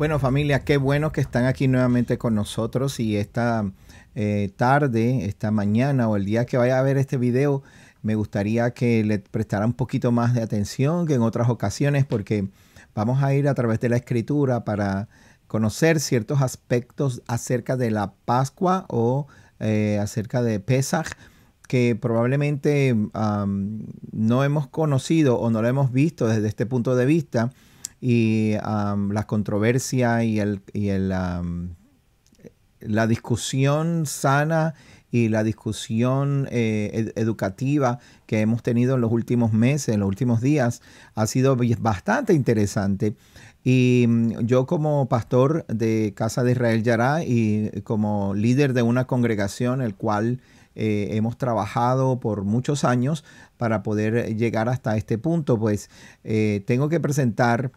Bueno, familia, qué bueno que están aquí nuevamente con nosotros y esta eh, tarde, esta mañana o el día que vaya a ver este video, me gustaría que le prestara un poquito más de atención que en otras ocasiones porque vamos a ir a través de la escritura para conocer ciertos aspectos acerca de la Pascua o eh, acerca de Pesaj que probablemente no hemos conocido o no lo hemos visto desde este punto de vista y la las controversias y, el, y la discusión sana y la discusión eh, educativa que hemos tenido en los últimos meses, en los últimos días, ha sido bastante interesante. Y mm, yo como pastor de Casa de Israel Yará y como líder de una congregación, el cual eh, hemos trabajado por muchos años para poder llegar hasta este punto, pues eh, tengo que presentar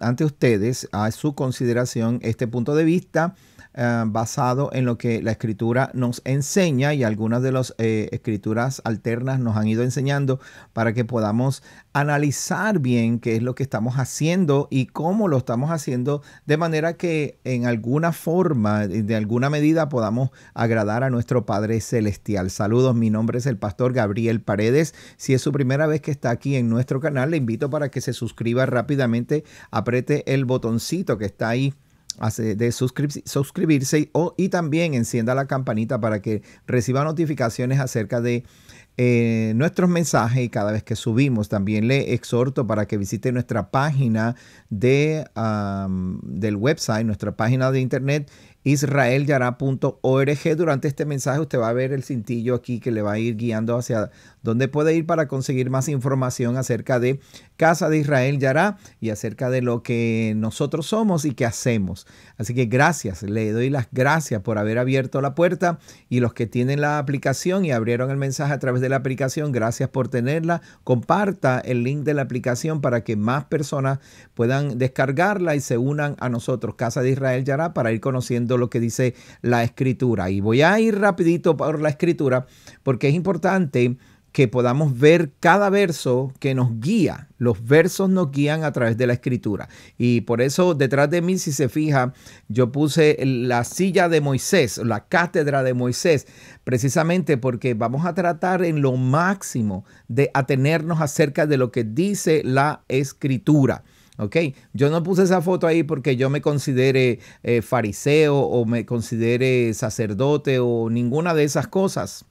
ante ustedes a su consideración este punto de vista eh, basado en lo que la escritura nos enseña y algunas de las eh, escrituras alternas nos han ido enseñando para que podamos analizar bien qué es lo que estamos haciendo y cómo lo estamos haciendo de manera que en alguna forma, de alguna medida podamos agradar a nuestro Padre Celestial. Saludos, mi nombre es el pastor Gabriel Paredes. Si es su primera vez que está aquí en nuestro canal, le invito para que se suscriba rápidamente, apriete el botoncito que está ahí de suscribirse, y también encienda la campanita para que reciba notificaciones acerca de eh, nuestros mensajes y cada vez que subimos. También le exhorto para que visite nuestra página de, del website, nuestra página de internet israelyara.org. Durante este mensaje usted va a ver el cintillo aquí que le va a ir guiando hacia donde puede ir para conseguir más información acerca de Casa de Israel Yara y acerca de lo que nosotros somos y qué hacemos. Así que gracias, le doy las gracias por haber abierto la puerta y los que tienen la aplicación y abrieron el mensaje a través de la aplicación, gracias por tenerla. Comparta el link de la aplicación para que más personas puedan descargarla y se unan a nosotros, Casa de Israel Yara para ir conociendo lo que dice la escritura. Y voy a ir rapidito por la escritura porque es importante que podamos ver cada verso que nos guía. Los versos nos guían a través de la escritura. Y por eso detrás de mí, si se fija, yo puse la silla de Moisés, la cátedra de Moisés, precisamente porque vamos a tratar en lo máximo de atenernos acerca de lo que dice la escritura. Yo no puse esa foto ahí porque yo me considere eh, fariseo o me considere sacerdote o ninguna de esas cosas.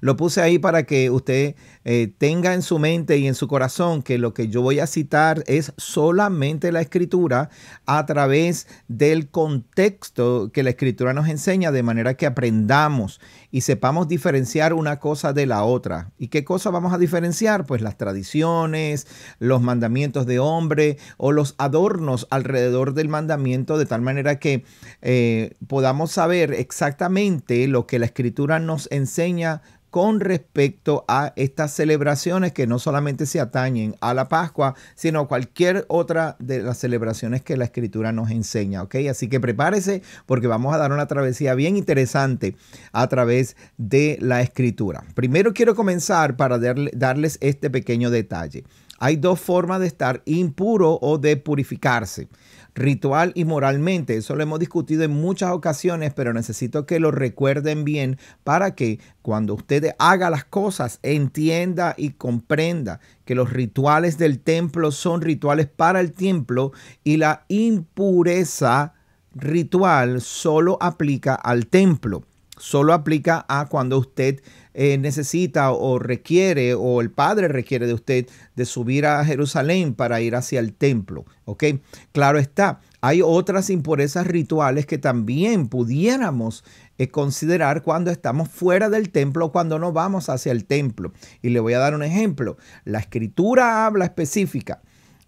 Lo puse ahí para que usted eh, tenga en su mente y en su corazón que lo que yo voy a citar es solamente la escritura a través del contexto que la escritura nos enseña, de manera que aprendamos y sepamos diferenciar una cosa de la otra. ¿Y qué cosa vamos a diferenciar? Pues las tradiciones, los mandamientos de hombre o los adornos alrededor del mandamiento, de tal manera que eh, podamos saber exactamente lo que la escritura nos enseña con respecto a estas celebraciones que no solamente se atañen a la Pascua, sino a cualquier otra de las celebraciones que la Escritura nos enseña, ¿ok? Así que prepárese porque vamos a dar una travesía bien interesante a través de la Escritura. Primero quiero comenzar para darles este pequeño detalle. Hay dos formas de estar impuro o de purificarse ritual y moralmente. Eso lo hemos discutido en muchas ocasiones, pero necesito que lo recuerden bien para que cuando usted haga las cosas entienda y comprenda que los rituales del templo son rituales para el templo y la impureza ritual solo aplica al templo solo aplica a cuando usted eh, necesita o requiere o el Padre requiere de usted de subir a Jerusalén para ir hacia el templo. ¿Ok? Claro está, hay otras impurezas rituales que también pudiéramos eh, considerar cuando estamos fuera del templo, cuando no vamos hacia el templo. Y le voy a dar un ejemplo. La escritura habla específica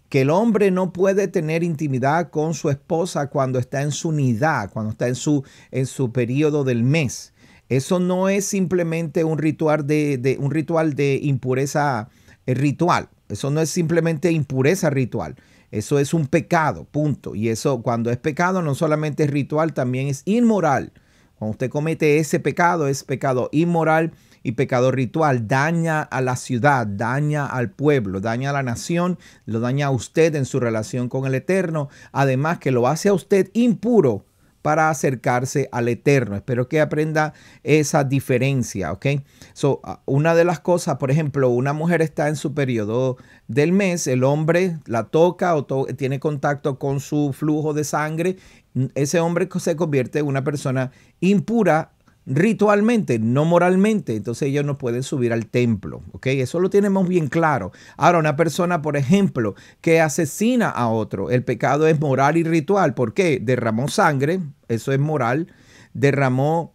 que el hombre no puede tener intimidad con su esposa cuando está en su unidad, cuando está en su, en su periodo del mes. Eso no es simplemente un ritual de, de, un ritual de impureza eh, ritual. Eso no es simplemente impureza ritual. Eso es un pecado, punto. Y eso cuando es pecado no solamente es ritual, también es inmoral. Cuando usted comete ese pecado, es pecado inmoral y pecado ritual daña a la ciudad, daña al pueblo, daña a la nación, lo daña a usted en su relación con el Eterno, además que lo hace a usted impuro para acercarse al eterno. Espero que aprenda esa diferencia, ¿ok? So, ah, una de las cosas, por ejemplo, una mujer está en su periodo del mes, el hombre la toca o tiene contacto con su flujo de sangre, ese hombre se convierte en una persona impura ritualmente, no moralmente, entonces ellos no pueden subir al templo. okay Eso lo tenemos bien claro. Ahora, una persona, por ejemplo, que asesina a otro, el pecado es moral y ritual. ¿Por qué? Derramó sangre, eso es moral. Derramó,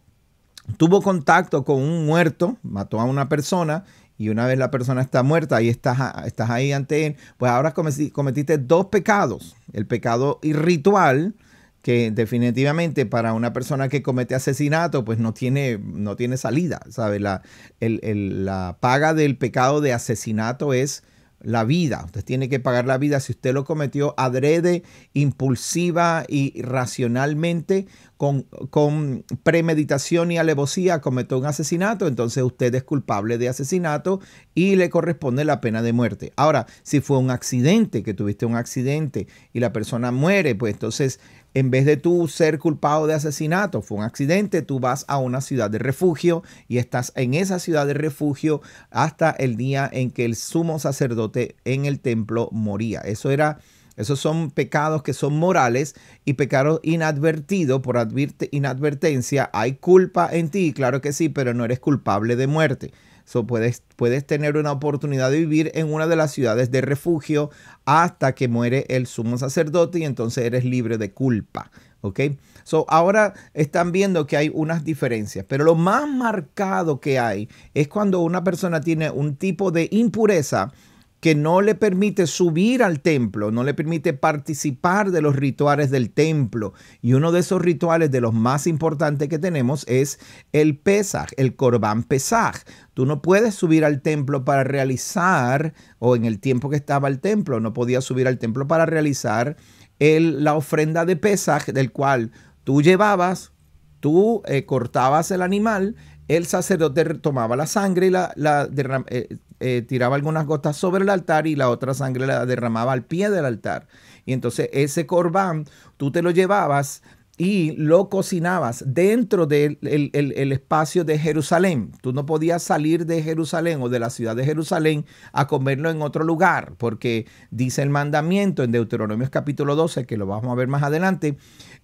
tuvo contacto con un muerto, mató a una persona. Y una vez la persona está muerta y estás, estás ahí ante él, pues ahora cometiste dos pecados. El pecado y ritual, que definitivamente para una persona que comete asesinato, pues no tiene, no tiene salida, ¿sabe? La, la paga del pecado de asesinato es la vida. Usted tiene que pagar la vida si usted lo cometió adrede, impulsiva y racionalmente, con, con, premeditación y alevosía, cometió un asesinato, entonces usted es culpable de asesinato y le corresponde la pena de muerte. Ahora, si fue un accidente, que tuviste un accidente y la persona muere, pues entonces en vez de tú ser culpado de asesinato, fue un accidente, tú vas a una ciudad de refugio y estás en esa ciudad de refugio hasta el día en que el sumo sacerdote en el templo moría. Eso era esos son pecados que son morales y pecados inadvertidos por inadvertencia. Hay culpa en ti, claro que sí, pero no eres culpable de muerte. So, puedes, puedes tener una oportunidad de vivir en una de las ciudades de refugio hasta que muere el sumo sacerdote y entonces eres libre de culpa. ¿Ok? So, ahora están viendo que hay unas diferencias, pero lo más marcado que hay es cuando una persona tiene un tipo de impureza que no le permite subir al templo, no le permite participar de los rituales del templo. Y uno de esos rituales de los más importantes que tenemos es el Pesaj, el Corbán Pesaj. Tú no puedes subir al templo para realizar, o en el tiempo que estaba el templo, no podías subir al templo para realizar la ofrenda de Pesaj, del cual tú llevabas, tú eh, cortabas el animal, el sacerdote tomaba la sangre y la, derramaba. Eh, eh, tiraba algunas gotas sobre el altar y la otra sangre la derramaba al pie del altar. Y entonces ese corbán tú te lo llevabas y lo cocinabas dentro del el, espacio de Jerusalén. Tú no podías salir de Jerusalén o de la ciudad de Jerusalén a comerlo en otro lugar, porque dice el mandamiento en Deuteronomios capítulo 12, que lo vamos a ver más adelante,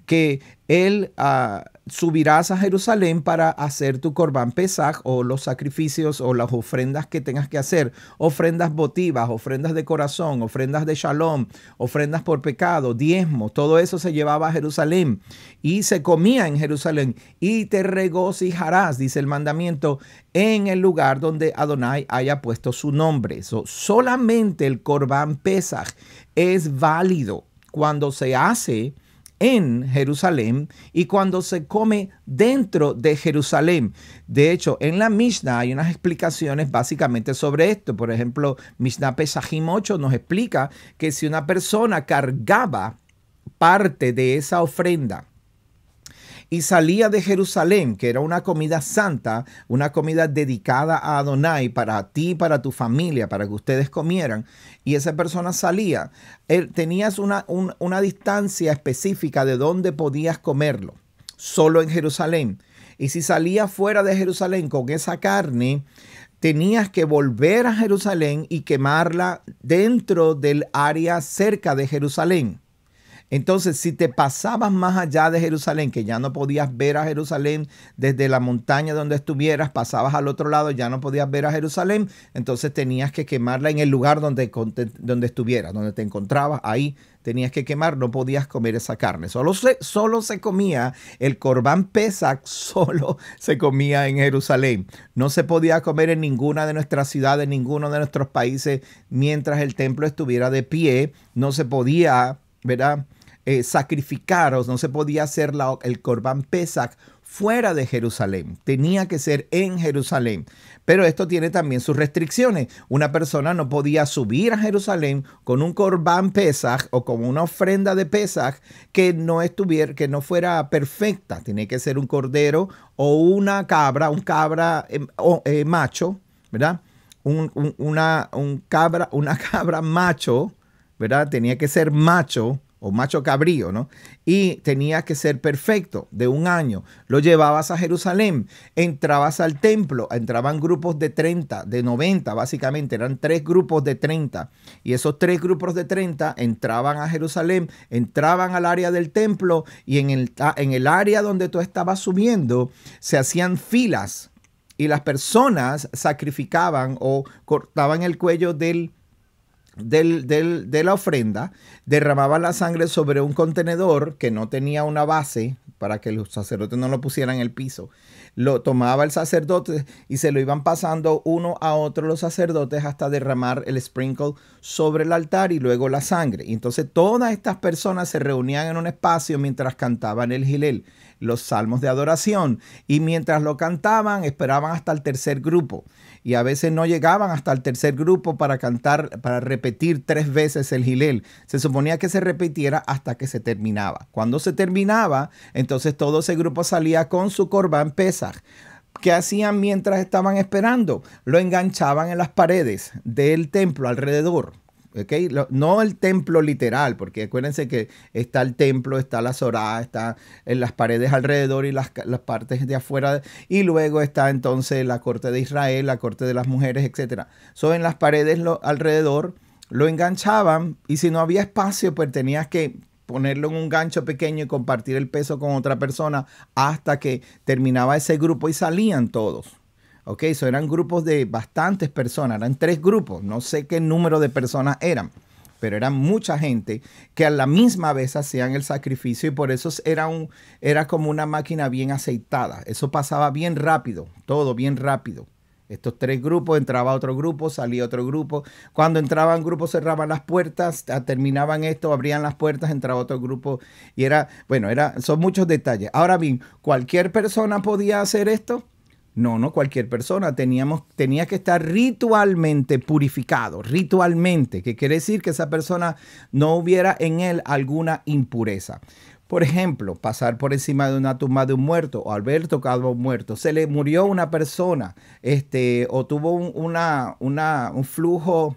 que él ah, subirás a Jerusalén para hacer tu corbán pesaj o los sacrificios o las ofrendas que tengas que hacer, ofrendas votivas, ofrendas de corazón, ofrendas de shalom, ofrendas por pecado, diezmo, todo eso se llevaba a Jerusalén y se comía en Jerusalén y te regocijarás, dice el mandamiento, en el lugar donde Adonai haya puesto su nombre. So, solamente el corbán pesaj es válido cuando se hace en Jerusalén y cuando se come dentro de Jerusalén. De hecho, en la Mishnah hay unas explicaciones básicamente sobre esto. Por ejemplo, Mishnah Pesajim 8 nos explica que si una persona cargaba parte de esa ofrenda y salía de Jerusalén, que era una comida santa, una comida dedicada a Adonai para ti, para tu familia, para que ustedes comieran, y esa persona salía, eh, tenías una, una distancia específica de dónde podías comerlo, solo en Jerusalén. Y si salías fuera de Jerusalén con esa carne, tenías que volver a Jerusalén y quemarla dentro del área cerca de Jerusalén. Entonces, si te pasabas más allá de Jerusalén, que ya no podías ver a Jerusalén desde la montaña donde estuvieras, pasabas al otro lado, ya no podías ver a Jerusalén, entonces tenías que quemarla en el lugar donde, donde estuvieras, donde te encontrabas, ahí tenías que quemar, no podías comer esa carne. Solo se, solo se comía el corbán Pesach, solo se comía en Jerusalén. No se podía comer en ninguna de nuestras ciudades, ninguno de nuestros países, mientras el templo estuviera de pie, no se podía, ¿verdad? Eh, sacrificaros, no se podía hacer el Corban Pesach fuera de Jerusalén, tenía que ser en Jerusalén. Pero esto tiene también sus restricciones. Una persona no podía subir a Jerusalén con un Corban Pesach o con una ofrenda de Pesach que no estuviera que no fuera perfecta, tenía que ser un cordero o una cabra, un cabra em, eh, macho, ¿verdad? una, cabra, una cabra macho, ¿verdad? Tenía que ser macho o macho cabrío, ¿no? Y tenía que ser perfecto, de un año. Lo llevabas a Jerusalén, entrabas al templo, entraban grupos de 30, de 90, básicamente, eran tres grupos de 30. Y esos tres grupos de 30 entraban a Jerusalén, entraban al área del templo y en el, ah, en el área donde tú estabas subiendo se hacían filas y las personas sacrificaban o cortaban el cuello del de la ofrenda, derramaba la sangre sobre un contenedor que no tenía una base para que los sacerdotes no lo pusieran en el piso. Lo tomaba el sacerdote y se lo iban pasando uno a otro los sacerdotes hasta derramar el sprinkle sobre el altar y luego la sangre. entonces todas estas personas se reunían en un espacio mientras cantaban el gilel los salmos de adoración. Y mientras lo cantaban, esperaban hasta el tercer grupo. Y a veces no llegaban hasta el tercer grupo para cantar, para repetir tres veces el Gilel. Se suponía que se repitiera hasta que se terminaba. Cuando se terminaba, entonces todo ese grupo salía con su corbán pesas ¿Qué hacían mientras estaban esperando? Lo enganchaban en las paredes del templo alrededor no el templo literal, porque acuérdense que está el templo, está la Zorá, está en las paredes alrededor y las, partes de afuera, y luego está entonces la corte de Israel, la corte de las mujeres, etc. Son en las paredes alrededor lo enganchaban y si no había espacio, pues tenías que ponerlo en un gancho pequeño y compartir el peso con otra persona hasta que terminaba ese grupo y salían todos. Ok, eso eran grupos de bastantes personas, eran tres grupos, no sé qué número de personas eran, pero eran mucha gente que a la misma vez hacían el sacrificio y por eso era, un, era como una máquina bien aceitada. Eso pasaba bien rápido, todo bien rápido. Estos tres grupos, entraba otro grupo, salía otro grupo. Cuando entraban grupos cerraban las puertas, ah, terminaban esto, abrían las puertas, entraba otro grupo. Y era, bueno, era, son muchos detalles. Ahora bien, ¿cualquier persona podía hacer esto? No, no cualquier persona. Teníamos, tenía que estar ritualmente purificado, ritualmente, que quiere decir que esa persona no hubiera en él alguna impureza. Por ejemplo, pasar por encima de una tumba de un muerto o haber tocado a un muerto. Se le murió una persona este, o tuvo un flujo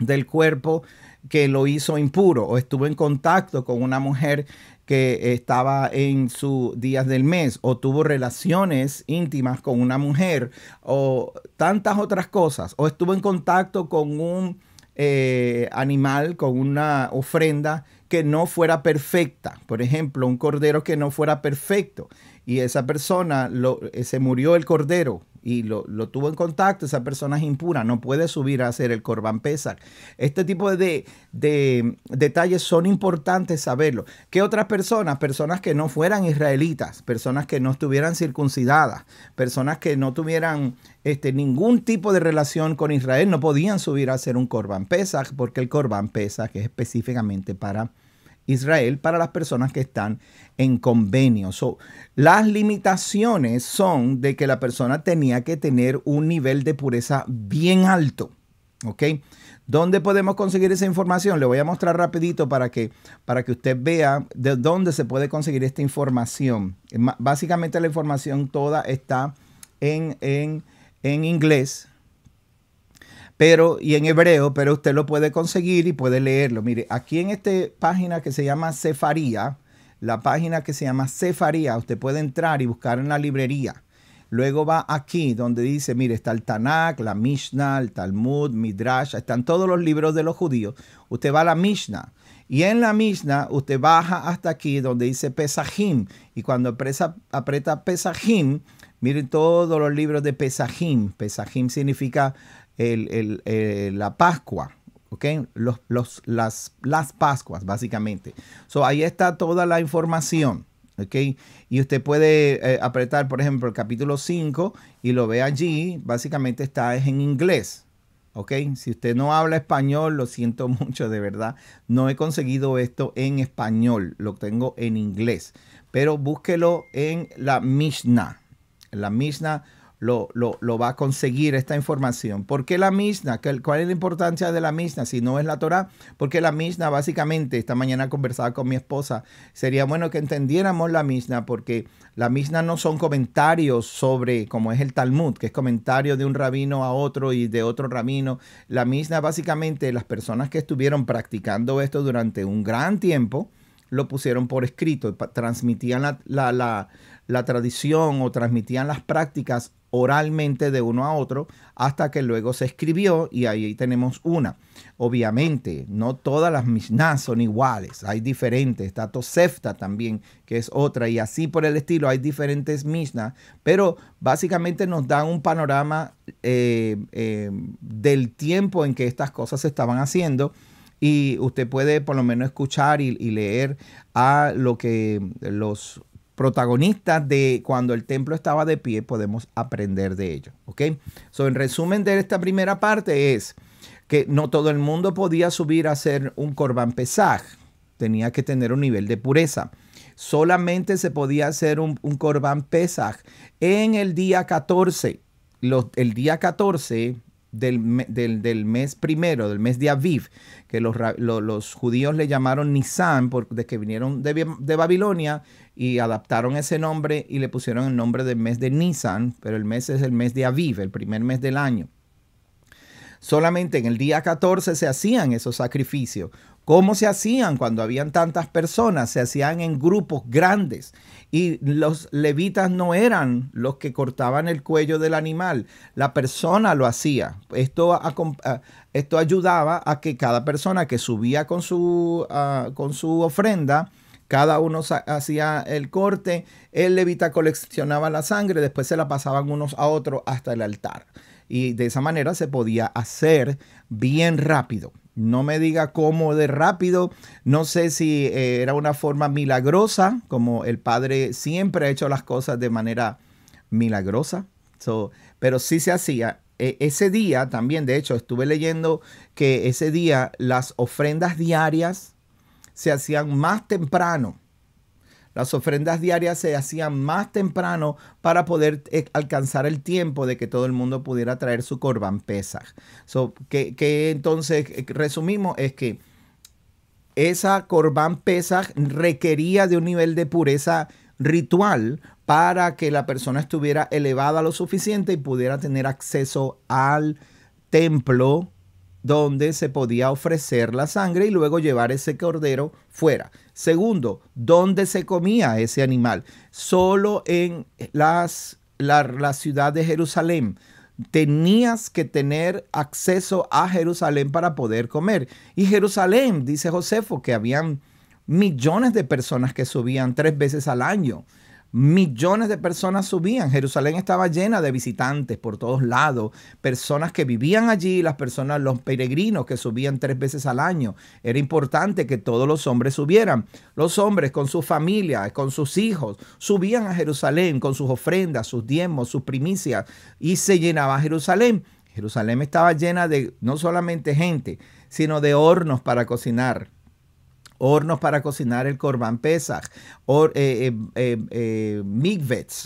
del cuerpo que lo hizo impuro o estuvo en contacto con una mujer que estaba en sus días del mes o tuvo relaciones íntimas con una mujer o tantas otras cosas o estuvo en contacto con un eh, animal, con una ofrenda que no fuera perfecta, por ejemplo, un cordero que no fuera perfecto y esa persona eh, se murió el cordero y lo, tuvo en contacto, esa persona es impura, no puede subir a hacer el Corban Pesach. Este tipo de, detalles son importantes saberlo. ¿Qué otras personas? Personas que no fueran israelitas, personas que no estuvieran circuncidadas, personas que no tuvieran este, ningún tipo de relación con Israel, no podían subir a hacer un Corban Pesach, porque el Corban Pesach es específicamente para Israel para las personas que están en convenio. las limitaciones son de que la persona tenía que tener un nivel de pureza bien alto. ¿Ok? ¿Dónde podemos conseguir esa información? Le voy a mostrar rapidito para que, para que usted vea de dónde se puede conseguir esta información. Básicamente la información toda está en, en, en inglés, pero y en hebreo, pero usted lo puede conseguir y puede leerlo. Mire, aquí en esta página que se llama Sefaría, la página que se llama Sefaría, usted puede entrar y buscar en la librería. Luego va aquí donde dice, mire, está el Tanakh, la Mishnah, el Talmud, Midrash, están todos los libros de los judíos. Usted va a la Mishnah. Y en la Mishnah usted baja hasta aquí donde dice Pesajim. Y cuando aprieta Pesajim, miren todos los libros de Pesajim. Pesajim significa el, eh, la Pascua, ok, Los, las, las Pascuas, básicamente. So, ahí está toda la información, ok, Y usted puede eh, apretar, por ejemplo, el capítulo 5 y lo ve allí, básicamente está en inglés, ok, Si usted no habla español, lo siento mucho, de verdad, no he conseguido esto en español, lo tengo en inglés. Pero búsquelo en la Mishnah, la Mishnah lo, va a conseguir esta información. ¿Por qué la Misna? ¿Cuál es la importancia de la Misna si no es la Torah? Porque la Misna, básicamente, esta mañana conversaba con mi esposa, sería bueno que entendiéramos la Misna porque la Misna no son comentarios sobre, como es el Talmud, que es comentario de un rabino a otro y de otro rabino. La Misna, básicamente, las personas que estuvieron practicando esto durante un gran tiempo, lo pusieron por escrito, transmitían la tradición o transmitían las prácticas oralmente de uno a otro hasta que luego se escribió y ahí tenemos una. Obviamente, no todas las Mishnah son iguales, hay diferentes, está Sefta también, que es otra, y así por el estilo, hay diferentes Mishnah, pero básicamente nos dan un panorama eh, eh, del tiempo en que estas cosas se estaban haciendo y usted puede por lo menos escuchar y leer a lo que los protagonistas de cuando el templo estaba de pie, podemos aprender de ello. ¿Ok? So, en resumen de esta primera parte es que no todo el mundo podía subir a hacer un corbán pesaj. Tenía que tener un nivel de pureza. Solamente se podía hacer un, un corbán pesaj en el día 14. el día 14 del, del, del, mes primero, del mes de Aviv, que los, los, judíos le llamaron Nisan, porque que vinieron de, de Babilonia y adaptaron ese nombre y le pusieron el nombre del mes de Nisan, pero el mes es el mes de Aviv, el primer mes del año. Solamente en el día 14 se hacían esos sacrificios. ¿Cómo se hacían cuando habían tantas personas? Se hacían en grupos grandes y los levitas no eran los que cortaban el cuello del animal, la persona lo hacía. Esto, ah, esto ayudaba a que cada persona que subía con su, ah, con su ofrenda, cada uno hacía el corte, el levita coleccionaba la sangre, después se la pasaban unos a otros hasta el altar. Y de esa manera se podía hacer bien rápido. No me diga cómo de rápido. No sé si eh, era una forma milagrosa, como el Padre siempre ha hecho las cosas de manera milagrosa. pero sí se hacía. E, ese día también, de hecho, estuve leyendo que ese día las ofrendas diarias se hacían más temprano. Las ofrendas diarias se hacían más temprano para poder eh, alcanzar el tiempo de que todo el mundo pudiera traer su corban pesaj. So, que, entonces eh, resumimos es que esa corban pesaj requería de un nivel de pureza ritual para que la persona estuviera elevada lo suficiente y pudiera tener acceso al templo donde se podía ofrecer la sangre y luego llevar ese cordero fuera. Segundo, ¿dónde se comía ese animal? Solo en las, la, la ciudad de Jerusalén. Tenías que tener acceso a Jerusalén para poder comer. Y Jerusalén, dice Josefo, que habían millones de personas que subían tres veces al año millones de personas subían. Jerusalén estaba llena de visitantes por todos lados, personas que vivían allí, las personas, los peregrinos que subían tres veces al año. Era importante que todos los hombres subieran. Los hombres con sus familias, con sus hijos, subían a Jerusalén con sus ofrendas, sus diezmos, sus primicias y se llenaba Jerusalén. Jerusalén estaba llena de no solamente gente, sino de hornos para cocinar, hornos para cocinar el Corban Pesach, or, eh, eh, eh,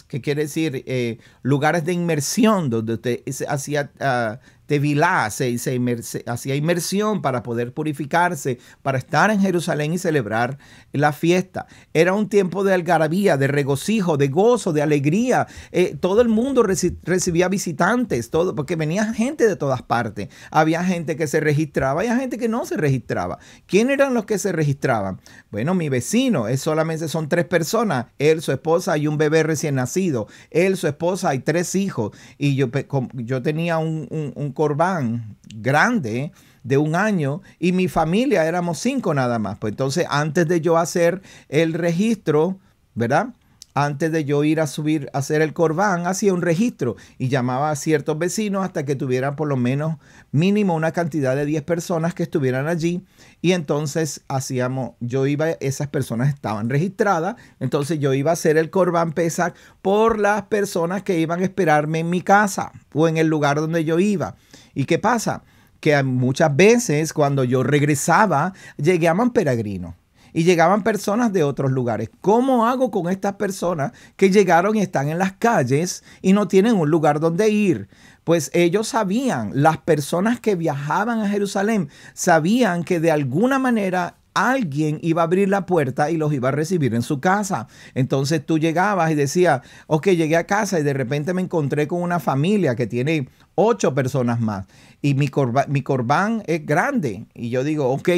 que quiere decir lugares de inmersión donde usted hacía ah, de se, hacía inmersión para poder purificarse, para estar en Jerusalén y celebrar la fiesta. Era un tiempo de algarabía, de regocijo, de gozo, de alegría. Eh, todo el mundo recibía visitantes, todo, porque venía gente de todas partes. Había gente que se registraba y gente que no se registraba. ¿Quién eran los que se registraban? Bueno, mi vecino, es solamente son tres personas, él, su esposa y un bebé recién nacido, él, su esposa y tres hijos. Y yo, yo tenía un, un corbán grande de un año y mi familia éramos cinco nada más. Pues entonces antes de yo hacer el registro, ¿verdad? Antes de yo ir a subir a hacer el corbán, hacía un registro y llamaba a ciertos vecinos hasta que tuvieran por lo menos mínimo una cantidad de 10 personas que estuvieran allí. Y entonces hacíamos, yo iba, esas personas estaban registradas, entonces yo iba a hacer el corbán pesar por las personas que iban a esperarme en mi casa o en el lugar donde yo iba. ¿Y qué pasa? Que muchas veces cuando yo regresaba, llegaban peregrinos y llegaban personas de otros lugares. ¿Cómo hago con estas personas que llegaron y están en las calles y no tienen un lugar donde ir? Pues ellos sabían, las personas que viajaban a Jerusalén sabían que de alguna manera alguien iba a abrir la puerta y los iba a recibir en su casa. Entonces tú llegabas y decías, ok, llegué a casa y de repente me encontré con una familia que tiene ocho personas más y mi, corbán es grande. Y yo digo, ok,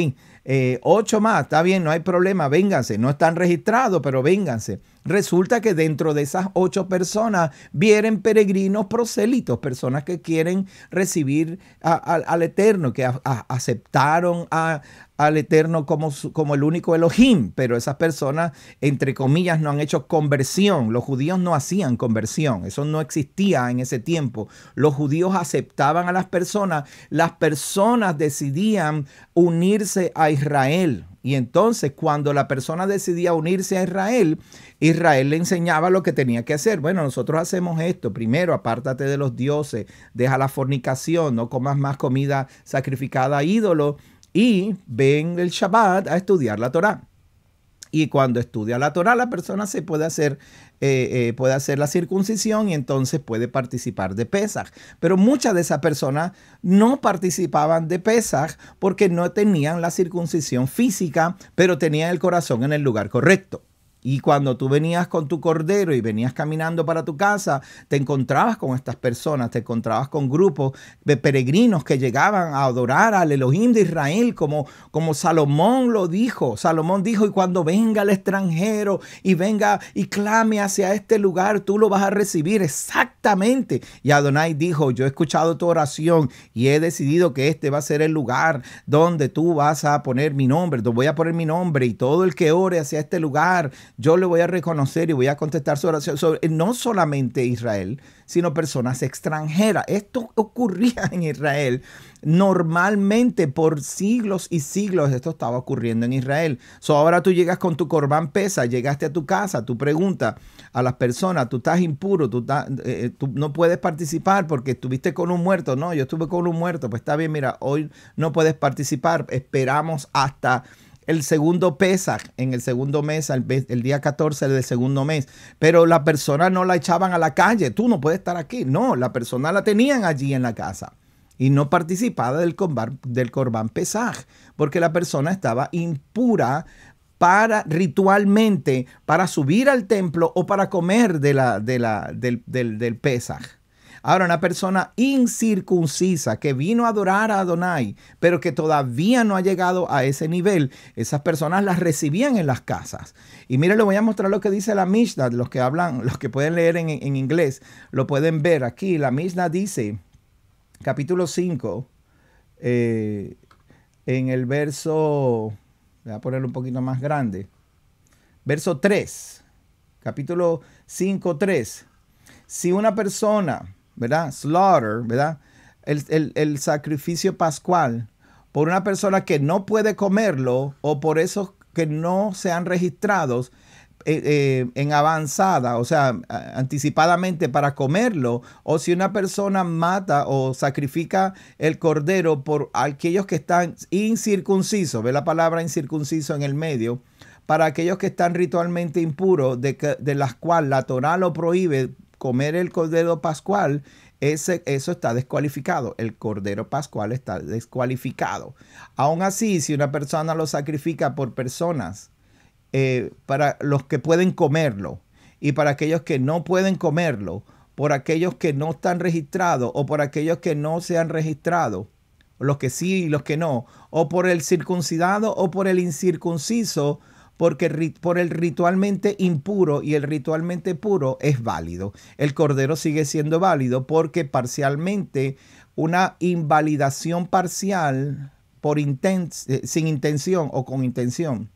eh, ocho más, está bien, no hay problema, vénganse. No están registrados, pero vénganse. Resulta que dentro de esas ocho personas vienen peregrinos prosélitos, personas que quieren recibir al Eterno, que aceptaron al Eterno como, como el único Elohim, pero esas personas, entre comillas, no han hecho conversión. Los judíos no hacían conversión, eso no existía en ese tiempo. Los judíos aceptaban a las personas, las personas decidían unirse a Israel. Y entonces cuando la persona decidía unirse a Israel, Israel le enseñaba lo que tenía que hacer. Bueno, nosotros hacemos esto. Primero, apártate de los dioses, deja la fornicación, no comas más comida sacrificada a ídolos y ven el Shabbat a estudiar la Torah. Y cuando estudia la Torah, la persona se puede hacer eh, eh, puede hacer la circuncisión y entonces puede participar de Pesaj. Pero muchas de esas personas no participaban de Pesaj porque no tenían la circuncisión física, pero tenían el corazón en el lugar correcto. Y cuando tú venías con tu cordero y venías caminando para tu casa, te encontrabas con estas personas, te encontrabas con grupos de peregrinos que llegaban a adorar al Elohim de Israel, como, como Salomón lo dijo. Salomón dijo, y cuando venga el extranjero y venga y clame hacia este lugar, tú lo vas a recibir exactamente. Y Adonai dijo, yo he escuchado tu oración y he decidido que este va a ser el lugar donde tú vas a poner mi nombre, voy a poner mi nombre y todo el que ore hacia este lugar yo le voy a reconocer y voy a contestar su oración sobre no solamente Israel, sino personas extranjeras. Esto ocurría en Israel normalmente por siglos y siglos esto estaba ocurriendo en Israel. So ahora tú llegas con tu corbán pesa, llegaste a tu casa, tú preguntas a las personas, tú estás impuro, tú, eh, eh, tú, no puedes participar porque estuviste con un muerto. No, yo estuve con un muerto, pues está bien, mira, hoy no puedes participar, esperamos hasta el segundo Pesaj, en el segundo mes, el, día 14 del segundo mes. Pero la persona no la echaban a la calle, tú no puedes estar aquí. No, la persona la tenían allí en la casa y no participaba del corbán, del corban Pesaj, porque la persona estaba impura para ritualmente, para subir al templo o para comer del, del, del Pesaj. Ahora, una persona incircuncisa que vino a adorar a Adonai, pero que todavía no ha llegado a ese nivel, esas personas las recibían en las casas. Y mire, les voy a mostrar lo que dice la Mishnah, los que hablan, los que pueden leer en, inglés, lo pueden ver aquí. La Mishnah dice, capítulo 5, eh, en el verso, voy a ponerlo un poquito más grande, verso 3, capítulo 5, 3. Si una persona ¿verdad? Slaughter, ¿verdad? El, sacrificio pascual por una persona que no puede comerlo o por esos que no se han registrado eh, eh, en avanzada, o sea, anticipadamente para comerlo, o si una persona mata o sacrifica el cordero por aquellos que están incircuncisos, ve la palabra incircunciso en el medio, para aquellos que están ritualmente impuros, de, de las cuales la Torah lo prohíbe comer el cordero pascual, ese, eso está descualificado. El cordero pascual está descualificado. Aún así, si una persona lo sacrifica por personas, eh, para los que pueden comerlo y para aquellos que no pueden comerlo, por aquellos que no están registrados o por aquellos que no se han registrado, los que sí y los que no, o por el circuncidado o por el incircunciso, porque por el ritualmente impuro y el ritualmente puro es válido. El cordero sigue siendo válido porque parcialmente una invalidación parcial por eh, sin intención o con intención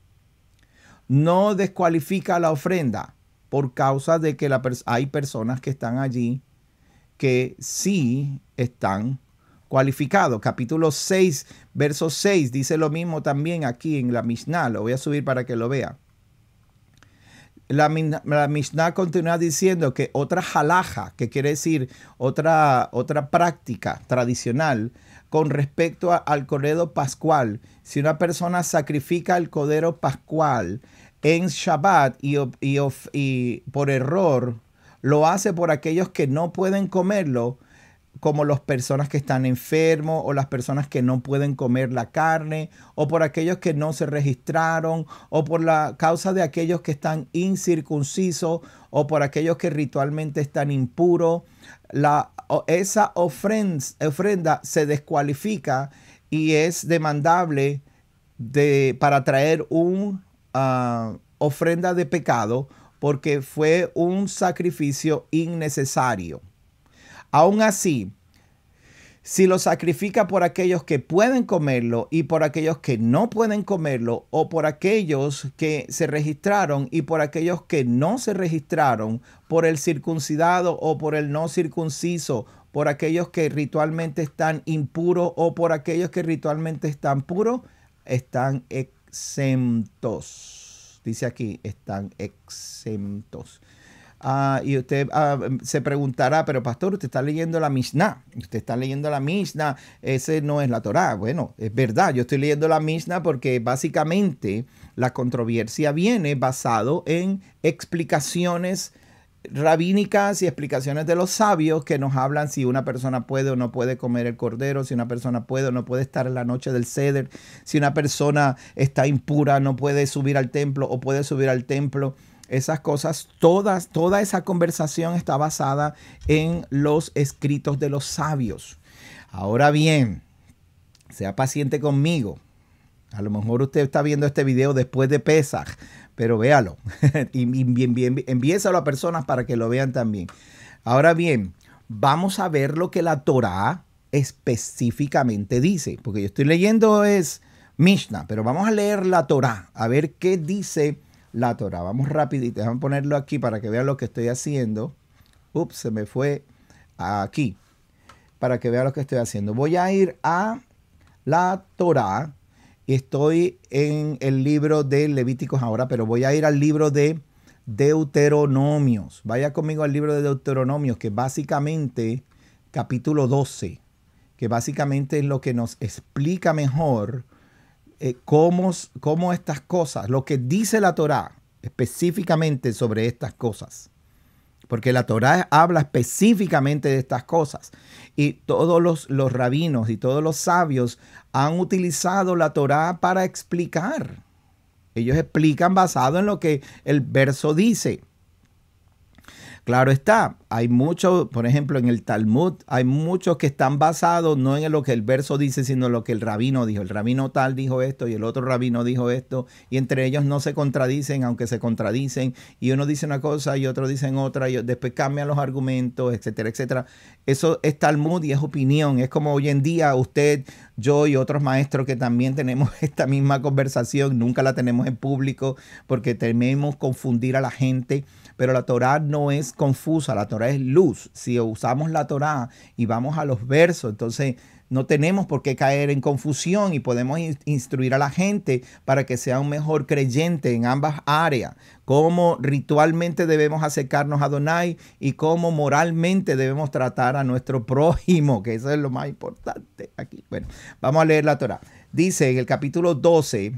no descualifica la ofrenda por causa de que hay personas que están allí que sí están Capítulo 6, verso 6, dice lo mismo también aquí en la Mishnah. Lo voy a subir para que lo vea. La, Mishnah continúa diciendo que otra halaja, que quiere decir otra, otra práctica tradicional, con respecto al cordero pascual, si una persona sacrifica el cordero pascual en Shabbat y por error lo hace por aquellos que no pueden comerlo, como las personas que están enfermos o las personas que no pueden comer la carne o por aquellos que no se registraron o por la causa de aquellos que están incircuncisos o por aquellos que ritualmente están impuros. La, esa ofrenda, se descualifica y es demandable de, para traer una ah, ofrenda de pecado porque fue un sacrificio innecesario. Aún así, si lo sacrifica por aquellos que pueden comerlo y por aquellos que no pueden comerlo, o por aquellos que se registraron y por aquellos que no se registraron, por el circuncidado o por el no circunciso, por aquellos que ritualmente están impuros o por aquellos que ritualmente están puros, están exentos. Dice aquí, están exentos. Ah, y usted ah, se preguntará, pero pastor, usted está leyendo la Mishnah, usted está leyendo la Mishnah, ese no es la Torah. Bueno, es verdad, yo estoy leyendo la Mishnah porque básicamente la controversia viene basado en explicaciones rabínicas y explicaciones de los sabios que nos hablan si una persona puede o no puede comer el cordero, si una persona puede o no puede estar en la noche del ceder, si una persona está impura, no puede subir al templo o puede subir al templo esas cosas, todas, toda esa conversación está basada en los escritos de los sabios. Ahora bien, sea paciente conmigo. A lo mejor usted está viendo este video después de Pesach, pero véalo. y bien, bien, envíeselo a personas para que lo vean también. Ahora bien, vamos a ver lo que la Torá específicamente dice, porque yo estoy leyendo es Mishnah, pero vamos a leer la Torá, a ver qué dice la Torah. Vamos rapidito, déjame ponerlo aquí para que vean lo que estoy haciendo. Ups, se me fue aquí. Para que vean lo que estoy haciendo. Voy a ir a la Torah. Y estoy en el libro de Levíticos ahora, pero voy a ir al libro de Deuteronomios. Vaya conmigo al libro de Deuteronomios, que básicamente, capítulo 12, que básicamente es lo que nos explica mejor eh, cómo, estas cosas, lo que dice la Torá específicamente sobre estas cosas, porque la Torá habla específicamente de estas cosas, y todos los, los rabinos y todos los sabios han utilizado la Torá para explicar. Ellos explican basado en lo que el verso dice. Claro está, hay muchos, por ejemplo, en el Talmud, hay muchos que están basados no en lo que el verso dice, sino en lo que el rabino dijo. El rabino tal dijo esto y el otro rabino dijo esto, y entre ellos no se contradicen, aunque se contradicen, y uno dice una cosa y otro dice otra, y después cambian los argumentos, etcétera, etcétera. Eso es Talmud y es opinión. Es como hoy en día usted, yo y otros maestros que también tenemos esta misma conversación, nunca la tenemos en público porque tememos confundir a la gente pero la Torá no es confusa, la Torá es luz. Si usamos la Torá y vamos a los versos, entonces no tenemos por qué caer en confusión y podemos instruir a la gente para que sea un mejor creyente en ambas áreas, cómo ritualmente debemos acercarnos a Donai y cómo moralmente debemos tratar a nuestro prójimo, que eso es lo más importante aquí. Bueno, vamos a leer la Torah. Dice en el capítulo 12,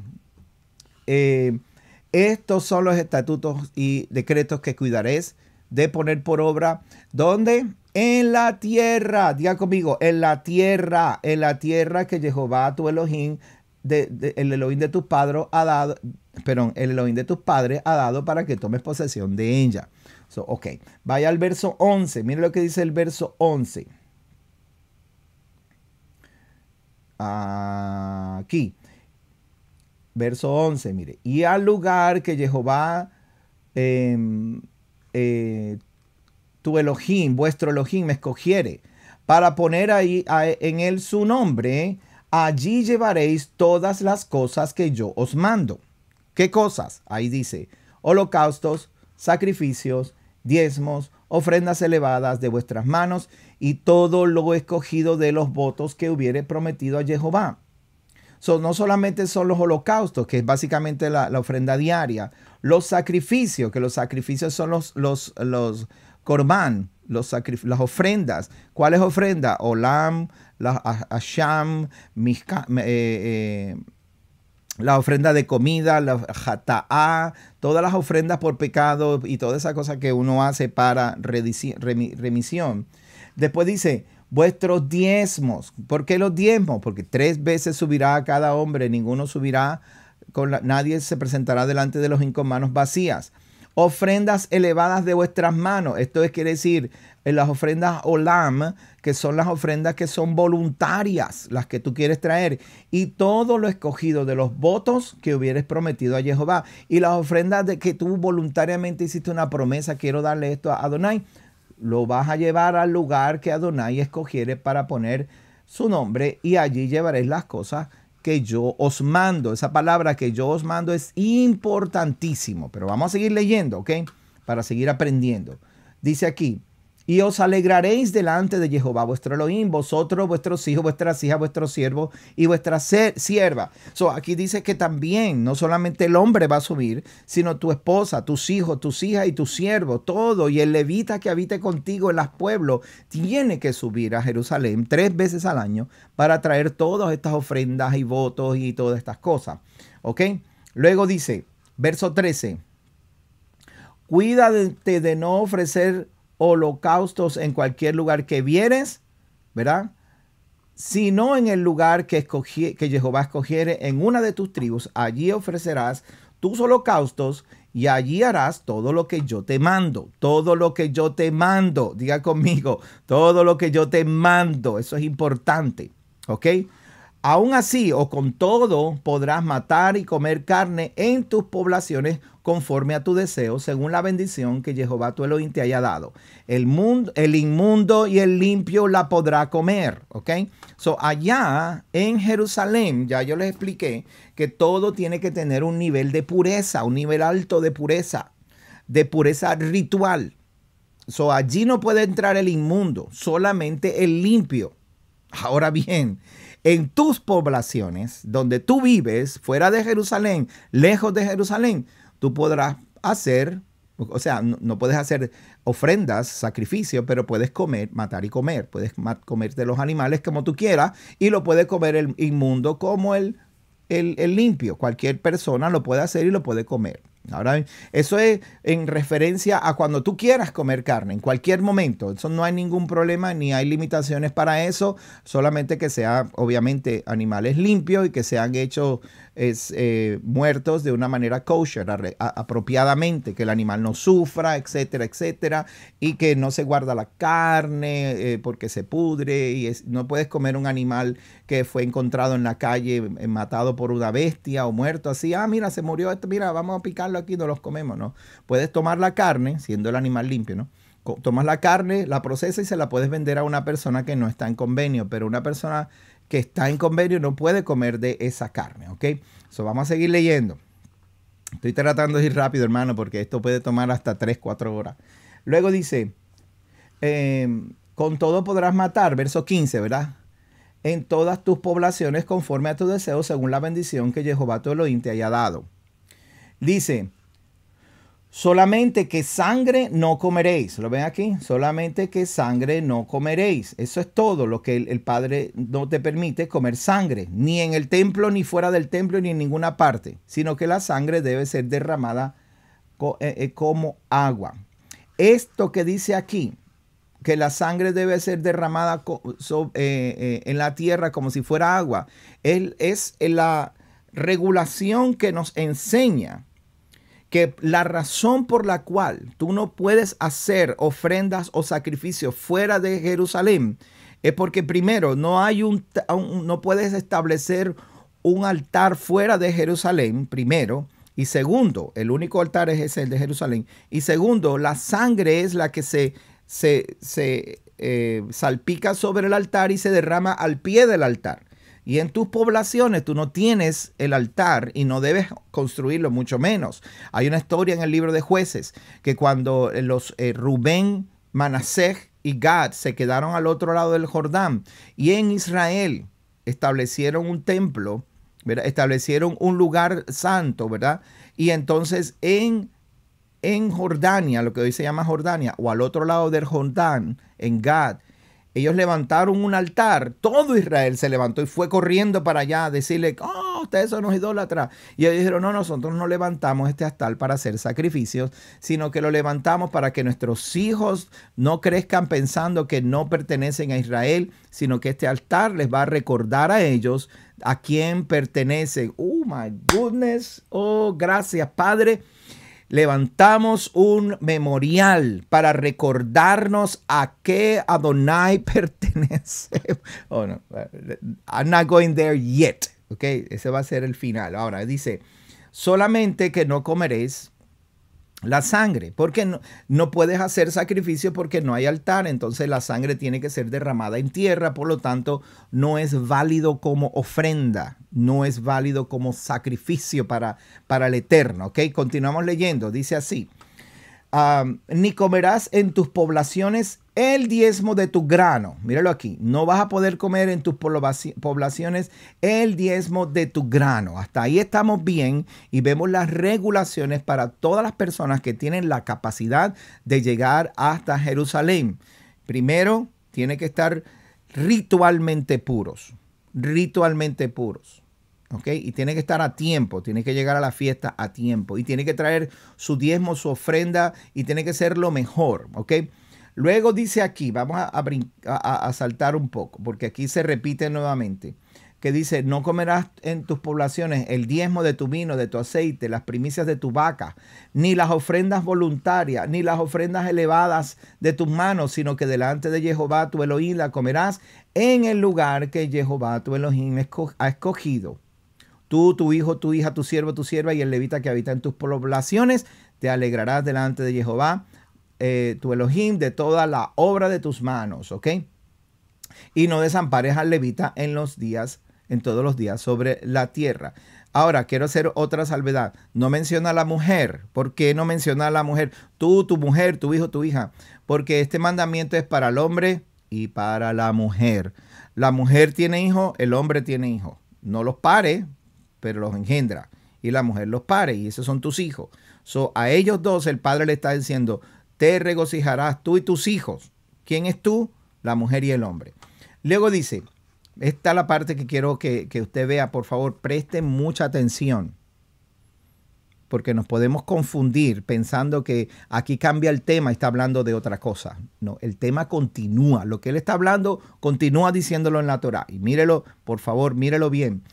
estos son los estatutos y decretos que cuidaréis de poner por obra. ¿Dónde? En la tierra, diga conmigo, en la tierra, en la tierra que Jehová tu Elohim, de, el Elohim de tus padres ha dado, perdón, el de tus padres ha dado para que tomes posesión de ella. ok, vaya al verso 11, Mira lo que dice el verso 11. Aquí verso 11, mire, y al lugar que Jehová, em, eh, tu Elohim, vuestro Elohim, me escogiere, para poner ahí en él su nombre, allí llevaréis todas las cosas que yo os mando. ¿Qué cosas? Ahí dice, holocaustos, sacrificios, diezmos, ofrendas elevadas de vuestras manos y todo lo escogido de los votos que hubiere prometido a Jehová no solamente son los holocaustos, que es básicamente la, ofrenda diaria, los sacrificios, que los sacrificios son los, los, los korban, los las ofrendas. ¿Cuáles ofrendas? Olam, la, Asham, Mishka, eh, eh, la ofrenda de comida, la jata'a, todas las ofrendas por pecado y toda esa cosa que uno hace para remisión. Después dice, vuestros diezmos. ¿Por qué los diezmos? Porque tres veces subirá a cada hombre, ninguno subirá, con nadie se presentará delante de los cinco vacías. Ofrendas elevadas de vuestras manos. Esto es, quiere decir, en las ofrendas olam, que son las ofrendas que son voluntarias, las que tú quieres traer. Y todo lo escogido de los votos que hubieras prometido a Jehová. Y las ofrendas de que tú voluntariamente hiciste una promesa, quiero darle esto a Adonai lo vas a llevar al lugar que Adonai escogiere para poner su nombre y allí llevaréis las cosas que yo os mando. Esa palabra que yo os mando es importantísimo, pero vamos a seguir leyendo, ¿ok? Para seguir aprendiendo. Dice aquí, y os alegraréis delante de Jehová vuestro Elohim, vosotros, vuestros hijos, vuestras hijas, vuestros siervos y vuestras siervas. So, aquí dice que también no solamente el hombre va a subir, sino tu esposa, tus hijos, tus hijas y tus siervos, todo, y el levita que habite contigo en las pueblos, tiene que subir a Jerusalén tres veces al año para traer todas estas ofrendas y votos y todas estas cosas. ¿Ok? Luego dice, verso 13. Cuídate de no ofrecer holocaustos en cualquier lugar que vienes, ¿verdad? Sino en el lugar que, que Jehová escogiere en una de tus tribus, allí ofrecerás tus holocaustos y allí harás todo lo que yo te mando, todo lo que yo te mando, diga conmigo, todo lo que yo te mando, eso es importante, ¿ok? Aún así o con todo podrás matar y comer carne en tus poblaciones conforme a tu deseo, según la bendición que Jehová tu Elohim te haya dado. El, mundo, el inmundo y el limpio la podrá comer, ¿ok? So, allá en Jerusalén, ya yo les expliqué que todo tiene que tener un nivel de pureza, un nivel alto de pureza, de pureza ritual. So, allí no puede entrar el inmundo, solamente el limpio. Ahora bien, en tus poblaciones, donde tú vives, fuera de Jerusalén, lejos de Jerusalén, tú podrás hacer, o sea, no, puedes hacer ofrendas, sacrificios, pero puedes comer, matar y comer. Puedes comerte los animales como tú quieras y lo puede comer el inmundo como el, el limpio. Cualquier persona lo puede hacer y lo puede comer. Ahora, eso es en referencia a cuando tú quieras comer carne, en cualquier momento. Eso no hay ningún problema ni hay limitaciones para eso, solamente que sea obviamente, animales limpios y que sean hechos eh, muertos de una manera kosher, apropiadamente, que el animal no sufra, etcétera, etcétera, y que no se guarda la carne eh, porque se pudre y no puedes comer un animal que fue encontrado en la calle eh, matado por una bestia o muerto así, ah, mira, se murió esto, mira, vamos a picarlo aquí, no los comemos, ¿no? Puedes tomar la carne, siendo el animal limpio, ¿no? Tomas la carne, la procesas y se la puedes vender a una persona que no está en convenio, pero una persona que está en convenio no puede comer de esa carne, ¿ok? Eso vamos a seguir leyendo. Estoy tratando de ir rápido, hermano, porque esto puede tomar hasta 3, 4 horas. Luego dice, em, con todo podrás matar, verso 15, ¿verdad? en todas tus poblaciones conforme a tu deseo, según la bendición que Jehová tu lo te haya dado. Dice, solamente que sangre no comeréis. ¿Lo ven aquí? Solamente que sangre no comeréis. Eso es todo lo que el Padre no te permite comer sangre, ni en el templo, ni fuera del templo, ni en ninguna parte, sino que la sangre debe ser derramada eh, eh, como agua. Esto que dice aquí, que la sangre debe ser derramada eh, eh, en la tierra como si fuera agua. Él es eh, la regulación que nos enseña que la razón por la cual tú no puedes hacer ofrendas o sacrificios fuera de Jerusalén es porque primero no hay un, no puedes establecer un altar fuera de Jerusalén primero y segundo el único altar es el de Jerusalén y segundo la sangre es la que se se, eh, salpica sobre el altar y se derrama al pie del altar. Y en tus poblaciones tú no tienes el altar y no debes construirlo, mucho menos. Hay una historia en el libro de jueces que cuando eh, los eh, Rubén, Manasés y Gad se quedaron al otro lado del Jordán y en Israel establecieron un templo, establecieron un lugar santo, ¿verdad? Y entonces en en Jordania, lo que hoy se llama Jordania, o al otro lado del Jordán, en Gad, ellos levantaron un altar, todo Israel se levantó y fue corriendo para allá a decirle, oh, ustedes son los idólatras. Y ellos dijeron, no, nosotros no levantamos este altar para hacer sacrificios, sino que lo levantamos para que nuestros hijos no crezcan pensando que no pertenecen a Israel, sino que este altar les va a recordar a ellos a quién pertenecen. Oh, my goodness. Oh, gracias, Padre levantamos un memorial para recordarnos a qué Adonai pertenece. Oh, no. I'm not going there yet. Okay, ese va a ser el final. Ahora dice, solamente que no comeréis la sangre, porque no, puedes hacer sacrificio porque no hay altar, entonces la sangre tiene que ser derramada en tierra, por lo tanto no es válido como ofrenda, no es válido como sacrificio para, para el eterno. ¿ok? Continuamos leyendo, dice así ni comerás en tus poblaciones el diezmo de tu grano. Míralo aquí. No vas a poder comer en tus poblaciones el diezmo de tu grano. Hasta ahí estamos bien y vemos las regulaciones para todas las personas que tienen la capacidad de llegar hasta Jerusalén. Primero, tiene que estar ritualmente puros. Ritualmente puros. Y tiene que estar a tiempo, tiene que llegar a la fiesta a tiempo y tiene que traer su diezmo, su ofrenda y tiene que ser lo mejor, ¿ok? Luego dice aquí, vamos a, a, a saltar un poco, porque aquí se repite nuevamente, que dice, no comerás en tus poblaciones el diezmo de tu vino, de tu aceite, las primicias de tu vaca, ni las ofrendas voluntarias, ni las ofrendas elevadas de tus manos, sino que delante de Jehová tu Elohim la comerás en el lugar que Jehová tu Elohim ha escogido Tú, tu hijo, tu hija, tu siervo, tu sierva y el levita que habita en tus poblaciones, te alegrarás delante de Jehová, eh, tu Elohim, de toda la obra de tus manos, ¿ok? Y no desampares al levita en los días, en todos los días sobre la tierra. Ahora, quiero hacer otra salvedad. No menciona a la mujer. ¿Por qué no menciona a la mujer? Tú, tu mujer, tu hijo, tu hija. Porque este mandamiento es para el hombre y para la mujer. La mujer tiene hijo, el hombre tiene hijo. No los pare, los engendra y la mujer los pare y esos son tus hijos. So, a ellos dos el padre le está diciendo, te regocijarás tú y tus hijos. ¿Quién es tú? La mujer y el hombre. Luego dice, esta es la parte que quiero que, que usted vea, por favor, preste mucha atención porque nos podemos confundir pensando que aquí cambia el tema está hablando de otra cosa. No, el tema continúa. Lo que él está hablando continúa diciéndolo en la Torah. Y mírelo, por favor, mírelo bien.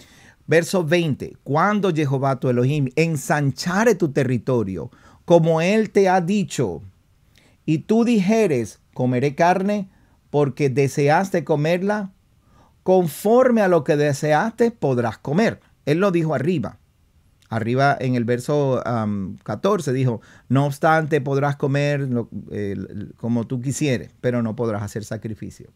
Verso 20, cuando Jehová tu Elohim ensanchare tu territorio, como él te ha dicho, y tú dijeres, comeré carne, porque deseaste comerla, conforme a lo que deseaste podrás comer. Él lo dijo arriba. Arriba en el verso 14 um, dijo, no obstante podrás comer como tú quisieres, pero no podrás hacer sacrificio.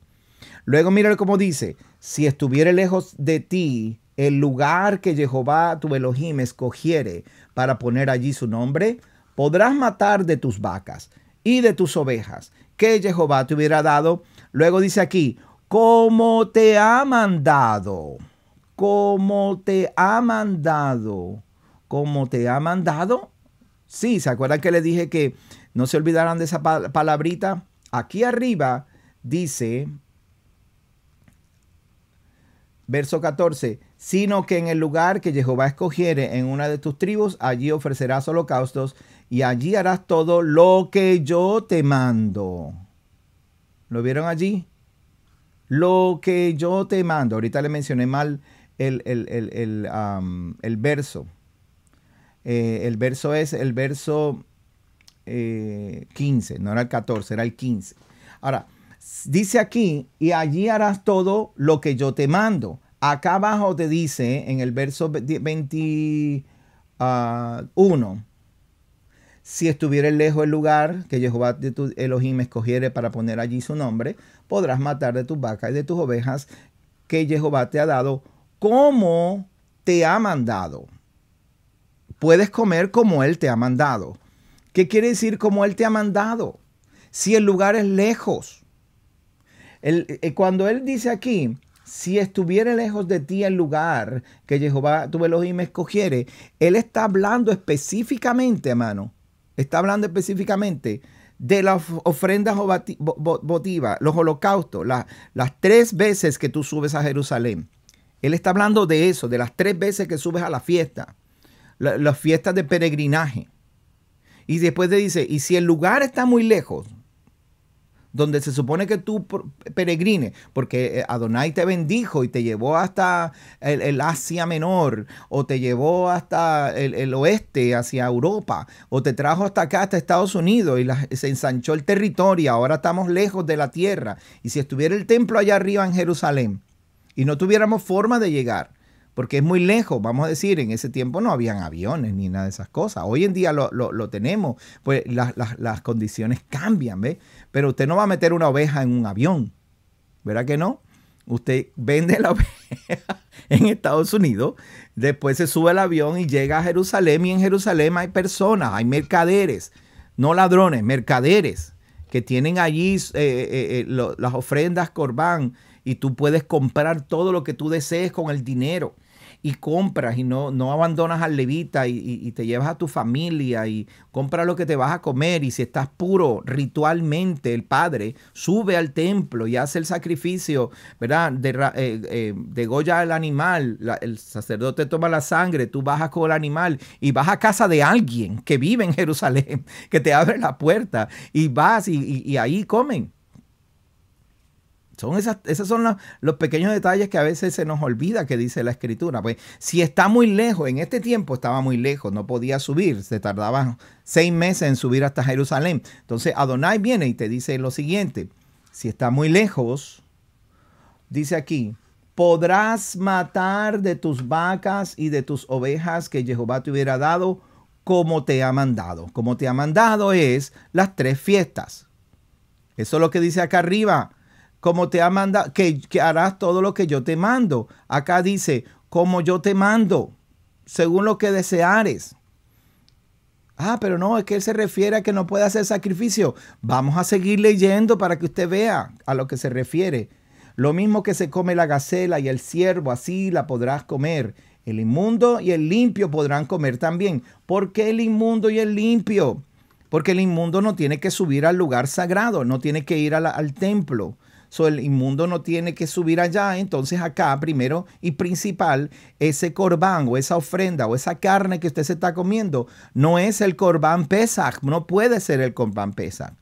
Luego mira cómo dice, si estuviere lejos de ti, el lugar que Jehová tu Elohim escogiere para poner allí su nombre, podrás matar de tus vacas y de tus ovejas que Jehová te hubiera dado. Luego dice aquí, como te ha mandado, como te ha mandado, como te ha mandado. Sí, ¿se acuerdan que le dije que no se olvidaran de esa palabrita? Aquí arriba dice, verso 14, sino que en el lugar que Jehová escogiere en una de tus tribus, allí ofrecerás holocaustos y allí harás todo lo que yo te mando. ¿Lo vieron allí? Lo que yo te mando. Ahorita le mencioné mal el, verso. Eh, el verso es el verso 15, eh, no era el 14, era el 15. Ahora, dice aquí, y allí harás todo lo que yo te mando. Acá abajo te dice en el verso 21, ah, si estuvieres lejos el lugar que Jehová de tu Elohim escogiere para poner allí su nombre, podrás matar de tus vacas y de tus ovejas que Jehová te ha dado como te ha mandado. Puedes comer como Él te ha mandado. ¿Qué quiere decir como Él te ha mandado? Si el lugar es lejos. Eh, cuando Él dice aquí, si estuviere lejos de ti el lugar que Jehová tu me escogiere, él está hablando específicamente, hermano, está hablando específicamente de las ofrendas votivas, los holocaustos, las tres veces que tú subes a Jerusalén. Él está hablando de eso, de las tres veces que subes a la fiesta, las fiestas de peregrinaje. Y después te dice, y si el lugar está muy lejos, donde se supone que tú peregrines, porque eh, Adonai te bendijo y te llevó hasta el, Asia Menor, o te llevó hasta el, oeste, hacia Europa, o te trajo hasta acá, hasta Estados Unidos, y se ensanchó el territorio, ahora estamos lejos de la tierra. Y si estuviera el templo allá arriba en Jerusalén, y no tuviéramos forma de llegar, porque es muy lejos, vamos a decir, en ese tiempo no habían aviones ni nada de esas cosas. Hoy en día lo, tenemos, pues las, las condiciones cambian, ¿ves? Pero usted no va a meter una oveja en un avión, ¿verdad que no? Usted vende la oveja en Estados Unidos, después se sube al avión y llega a Jerusalén y en Jerusalén hay personas, hay mercaderes, no ladrones, mercaderes que tienen allí eh, eh, eh, las ofrendas corbán y tú puedes comprar todo lo que tú desees con el dinero y compras y no, no abandonas al levita y, te llevas a tu familia y compras lo que te vas a comer y si estás puro ritualmente, el padre sube al templo y hace el sacrificio, ¿verdad? De, eh, eh, degolla el animal, el sacerdote toma la sangre, tú bajas con el animal y vas a casa de alguien que vive en Jerusalén, que te abre la puerta y vas y, y ahí comen. Son esas, esos son los, pequeños detalles que a veces se nos olvida que dice la escritura. Pues si está muy lejos, en este tiempo estaba muy lejos, no podía subir, se tardaba seis meses en subir hasta Jerusalén. Entonces Adonai viene y te dice lo siguiente, si está muy lejos, dice aquí, podrás matar de tus vacas y de tus ovejas que Jehová te hubiera dado como te ha mandado. Como te ha mandado es las tres fiestas. Eso es lo que dice acá arriba como te ha mandado, que, harás todo lo que yo te mando. Acá dice, como yo te mando, según lo que deseares. Ah, pero no, es que él se refiere a que no puede hacer sacrificio. Vamos a seguir leyendo para que usted vea a lo que se refiere. Lo mismo que se come la gacela y el ciervo, así la podrás comer. El inmundo y el limpio podrán comer también. ¿Por qué el inmundo y el limpio? Porque el inmundo no tiene que subir al lugar sagrado, no tiene que ir al templo. So, el inmundo no tiene que subir allá. Entonces acá, primero y principal, ese corbán o esa ofrenda o esa carne que usted se está comiendo, no es el corbán pesaj, no puede ser el corbán pesaj.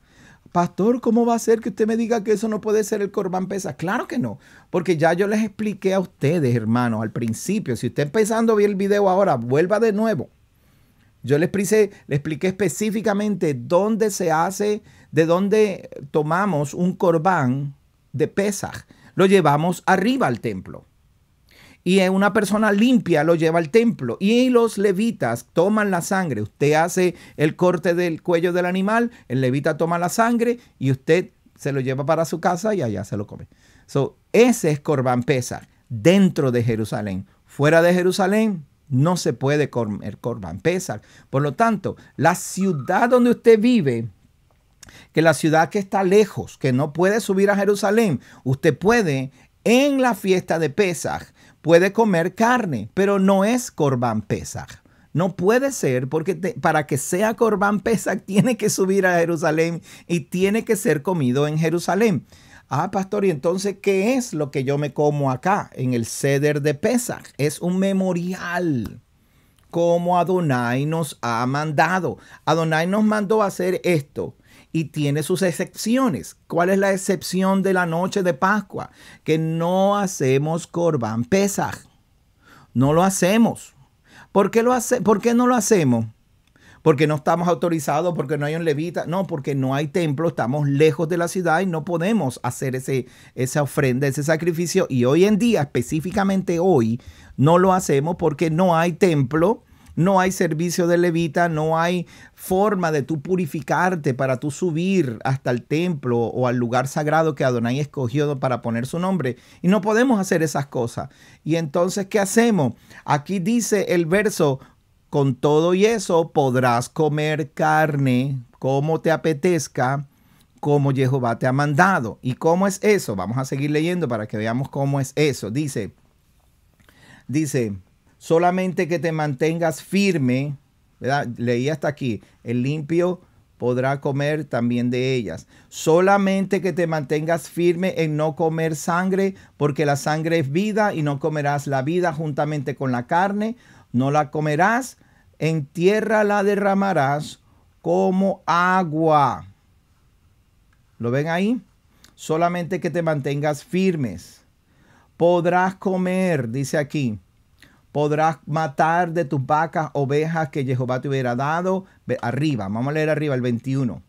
Pastor, ¿cómo va a ser que usted me diga que eso no puede ser el corbán Pesa? Claro que no, porque ya yo les expliqué a ustedes, hermanos, al principio. Si usted empezando a ver el video ahora, vuelva de nuevo. Yo les les expliqué específicamente dónde se hace, de dónde tomamos un corbán de Pesaj, lo llevamos arriba al templo. Y eh, una persona limpia lo lleva al templo. Y los levitas toman la sangre. Usted hace el corte del cuello del animal, el levita toma la sangre y usted se lo lleva para su casa y allá se lo come. So, ese es Corban Pesaj dentro de Jerusalén. Fuera de Jerusalén, no se puede comer Corban Pesach. Por lo tanto, la ciudad donde usted vive que la ciudad que está lejos, que no puede subir a Jerusalén, usted puede en la fiesta de Pesaj, puede comer carne, pero no es Corban Pesach No puede ser porque para que sea Corban Pesach tiene que subir a Jerusalén y tiene que ser comido en Jerusalén. Ah, pastor, ¿y entonces qué es lo que yo me como acá en el ceder de Pesach? Es un memorial como Adonai nos ha mandado. Adonai nos mandó a hacer esto y tiene sus excepciones. ¿Cuál es la excepción de la noche de Pascua? Que no hacemos Corban pesaj. No lo hacemos. ¿Por qué, lo ¿Por qué no lo hacemos? Porque no estamos autorizados, porque no hay un levita. No, porque no hay templo, estamos lejos de la ciudad y no podemos hacer ese, esa ofrenda, ese sacrificio. Y hoy en día, específicamente hoy, no lo hacemos porque no hay templo no hay servicio de levita, no hay forma de tú purificarte para tú subir hasta el templo o al lugar sagrado que Adonai escogió para poner su nombre. Y no podemos hacer esas cosas. Y entonces, ¿qué hacemos? Aquí dice el verso, con todo y eso podrás comer carne como te apetezca, como Jehová te ha mandado. ¿Y cómo es eso? Vamos a seguir leyendo para que veamos cómo es eso. Dice, dice, solamente que te mantengas firme, Leí hasta aquí, el limpio podrá comer también de ellas. Solamente que te mantengas firme en no comer sangre, porque la sangre es vida y no comerás la vida juntamente con la carne, no la comerás, en tierra la derramarás como agua. ¿Lo ven ahí? Solamente que te mantengas firmes. Podrás comer, dice aquí, podrás matar de tus vacas, ovejas que Jehová te hubiera dado. Arriba, vamos a leer arriba el 21.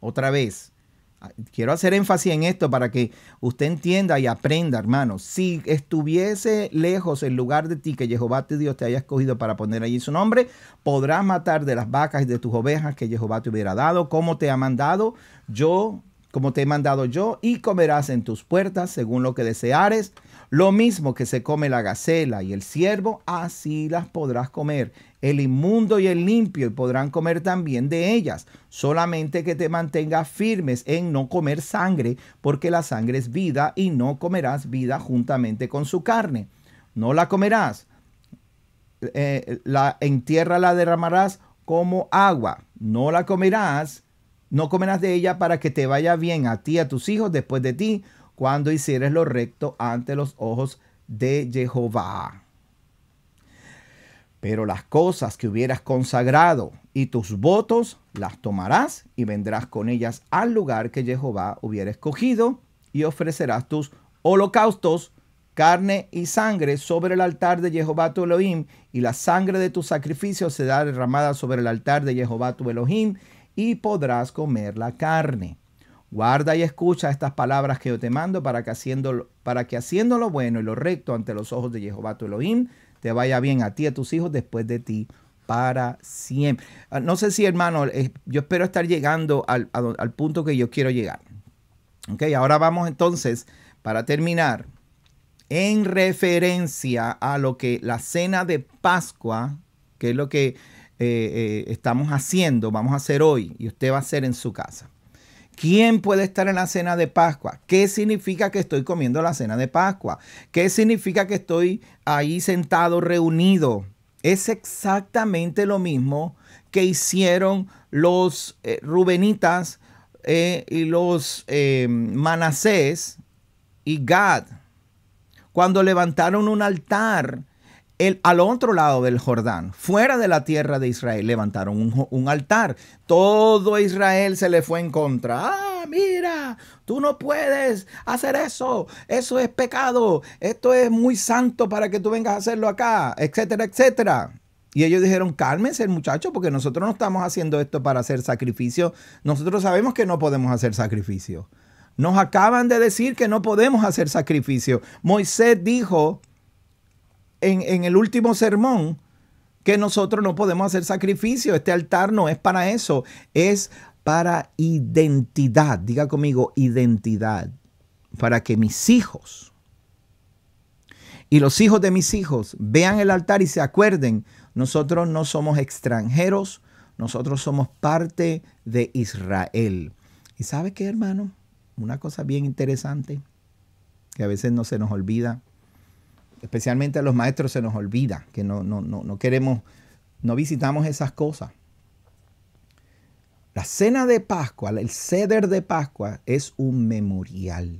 Otra vez. Ah, quiero hacer énfasis en esto para que usted entienda y aprenda, hermano. Si estuviese lejos el lugar de ti que Jehová tu Dios te haya escogido para poner allí su nombre, podrás matar de las vacas y de tus ovejas que Jehová te hubiera dado, como te ha mandado yo, como te he mandado yo, y comerás en tus puertas según lo que deseares lo mismo que se come la gacela y el ciervo, así las podrás comer. El inmundo y el limpio podrán comer también de ellas. Solamente que te mantengas firmes en no comer sangre, porque la sangre es vida y no comerás vida juntamente con su carne. No la comerás. Eh, la, en tierra la derramarás como agua. No la comerás. No comerás de ella para que te vaya bien a ti y a tus hijos después de ti cuando hicieres lo recto ante los ojos de Jehová. Pero las cosas que hubieras consagrado y tus votos las tomarás y vendrás con ellas al lugar que Jehová hubiera escogido y ofrecerás tus holocaustos, carne y sangre sobre el altar de Jehová tu Elohim y la sangre de tus sacrificios será derramada sobre el altar de Jehová tu Elohim y podrás comer la carne. Guarda y escucha estas palabras que yo te mando para que, haciendo, para que lo bueno y lo recto ante los ojos de Jehová tu Elohim, te vaya bien a ti y a tus hijos después de ti para siempre. Ah, no sé si, hermano, yo espero estar llegando al, punto que yo quiero llegar. Ok, ahora vamos entonces, para terminar, en referencia a lo que la cena de Pascua, que es lo que eh, eh, estamos haciendo, vamos a hacer hoy y usted va a hacer en su casa. ¿Quién puede estar en la cena de Pascua? ¿Qué significa que estoy comiendo la cena de Pascua? ¿Qué significa que estoy ahí sentado reunido? Es exactamente lo mismo que hicieron los eh, rubenitas eh, y los eh, manasés y Gad cuando levantaron un altar el, al otro lado del Jordán, fuera de la tierra de Israel, levantaron un, un altar. Todo Israel se le fue en contra. Ah, mira, tú no puedes hacer eso. Eso es pecado. Esto es muy santo para que tú vengas a hacerlo acá, etcétera, etcétera. Y ellos dijeron, cálmense muchachos, porque nosotros no estamos haciendo esto para hacer sacrificio. Nosotros sabemos que no podemos hacer sacrificio. Nos acaban de decir que no podemos hacer sacrificio. Moisés dijo, en, el último sermón que nosotros no podemos hacer sacrificio. Este altar no es para eso, es para identidad. Diga conmigo, identidad. Para que mis hijos y los hijos de mis hijos vean el altar y se acuerden, nosotros no somos extranjeros, nosotros somos parte de Israel. ¿Y sabe qué, hermano? Una cosa bien interesante que a veces no se nos olvida especialmente a los maestros se nos olvida, que no, no, no, queremos, no visitamos esas cosas. La cena de Pascua, el ceder de Pascua es un memorial.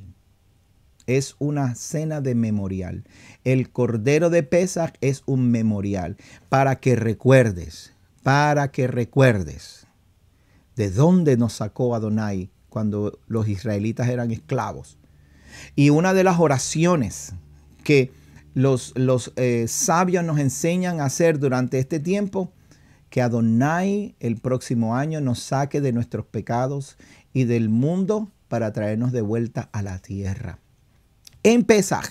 Es una cena de memorial. El cordero de Pesach es un memorial para que recuerdes, para que recuerdes de dónde nos sacó Adonai cuando los israelitas eran esclavos. Y una de las oraciones que los, eh, sabios nos enseñan a hacer durante este tiempo? Que Adonai el próximo año nos saque de nuestros pecados y del mundo para traernos de vuelta a la tierra. En Pesaj